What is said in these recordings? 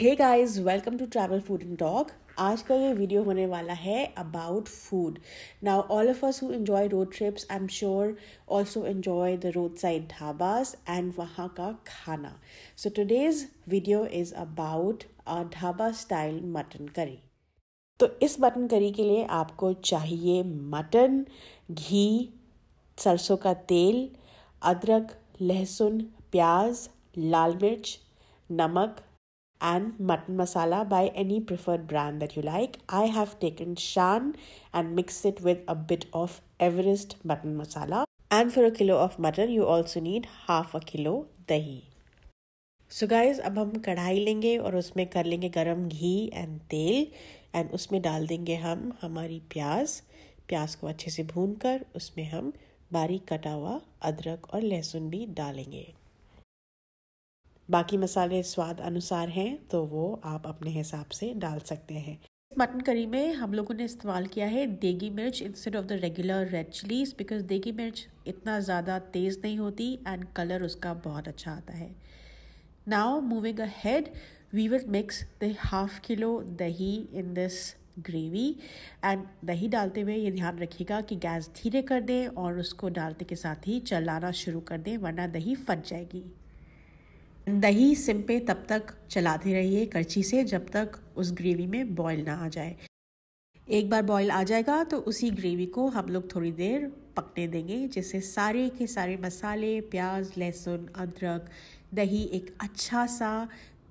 Hey guys welcome to travel food and talk आज का ये वीडियो होने वाला है about food now all of us who enjoy road trips I am sure also enjoy the roadside dhabas and वहाँ का खाना so today's video is about a dhaba style mutton curry तो इस मटन करी के लिए आपको चाहिए मटन घी सरसों का तेल अदरक लहसुन प्याज लाल मिर्च नमक and mutton masala by any preferred brand that you like. I have taken Shan and mixed it with a bit of Everest mutton masala. And for a kilo of mutton, you also need half a kilo dahi. So so guys अब हम कढ़ाई लेंगे और उसमें कर लेंगे गरम घी and तेल एंड उसमें डाल देंगे हम हमारी प्याज प्याज को अच्छे से भून कर उसमें हम बारीक कटा हुआ अदरक और लहसुन भी डालेंगे बाकी मसाले स्वाद अनुसार हैं तो वो आप अपने हिसाब से डाल सकते हैं मटन करी में हम लोगों ने इस्तेमाल किया है Degi Mirch instead of the regular red chillies because Degi Mirch इतना ज़्यादा तेज़ नहीं होती एंड कलर उसका बहुत अच्छा आता है now moving ahead we will mix the half kilo dahi in this gravy and दही डालते हुए ये ध्यान रखिएगा कि गैस धीरे कर दें और उसको डालते के साथ ही चलाना शुरू कर दें वरना दही फट जाएगी दही सिम पे तब तक चलाते रहिए करछी से जब तक उस ग्रेवी में बॉईल ना आ जाए एक बार बॉईल आ जाएगा तो उसी ग्रेवी को हम लोग थोड़ी देर पकने देंगे जिससे सारे के सारे मसाले प्याज लहसुन अदरक दही एक अच्छा सा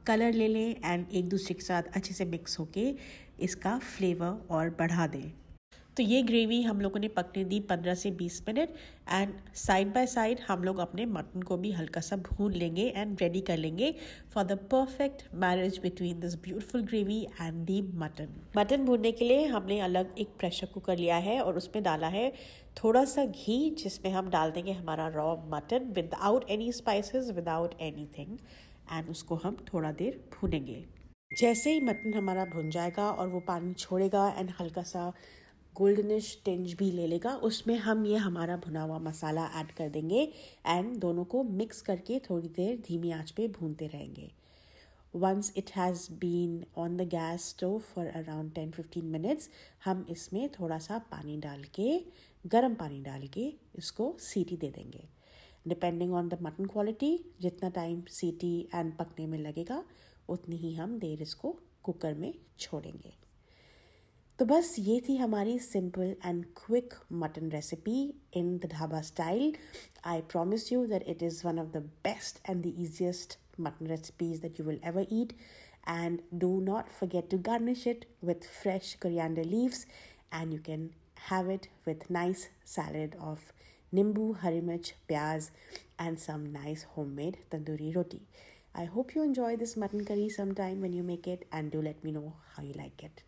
कलर ले लें एंड एक दूसरे के साथ अच्छे से मिक्स होके इसका फ्लेवर और बढ़ा दें तो ये ग्रेवी हम लोगों ने पकने दी 15 से 20 minute and side by side हम लोग अपने मटन को भी हल्का सा भून लेंगे एंड रेडी कर लेंगे for the perfect marriage between this beautiful gravy and the mutton mutton भूनने के लिए हमने अलग एक प्रेशर कुकर लिया है और उसमें डाला है थोड़ा सा घी जिसमें हम डाल देंगे हमारा raw mutton without any spices without thing and उसको हम थोड़ा देर भूनेंगे जैसे ही मटन हमारा भुन जाएगा और वो पानी छोड़ेगा एंड हल्का सा गोल्डनिश टिंज भी ले लेगा उसमें हम ये हमारा भुना हुआ मसाला ऐड कर देंगे एंड दोनों को मिक्स करके थोड़ी देर धीमी आंच पे भूनते रहेंगे once it has been on the gas stove for around ten fifteen minutes हम इसमें थोड़ा सा पानी डाल के गर्म पानी डाल के इसको सीटी दे देंगे depending on the mutton quality जितना टाइम सीटी एंड पकने में लगेगा उतनी ही हम देर इसको कुकर में छोड़ेंगे तो बस ये थी हमारी simple and quick mutton recipe in the dhaba style I promise you that it is one of the best and the easiest mutton recipes that you will ever and do not forget to garnish it with fresh coriander leaves and you can have it with nice salad of nimbu harimach, mirch and some nice homemade tandoori roti i hope you enjoy this mutton curry sometime when you make it and do let me know how you like it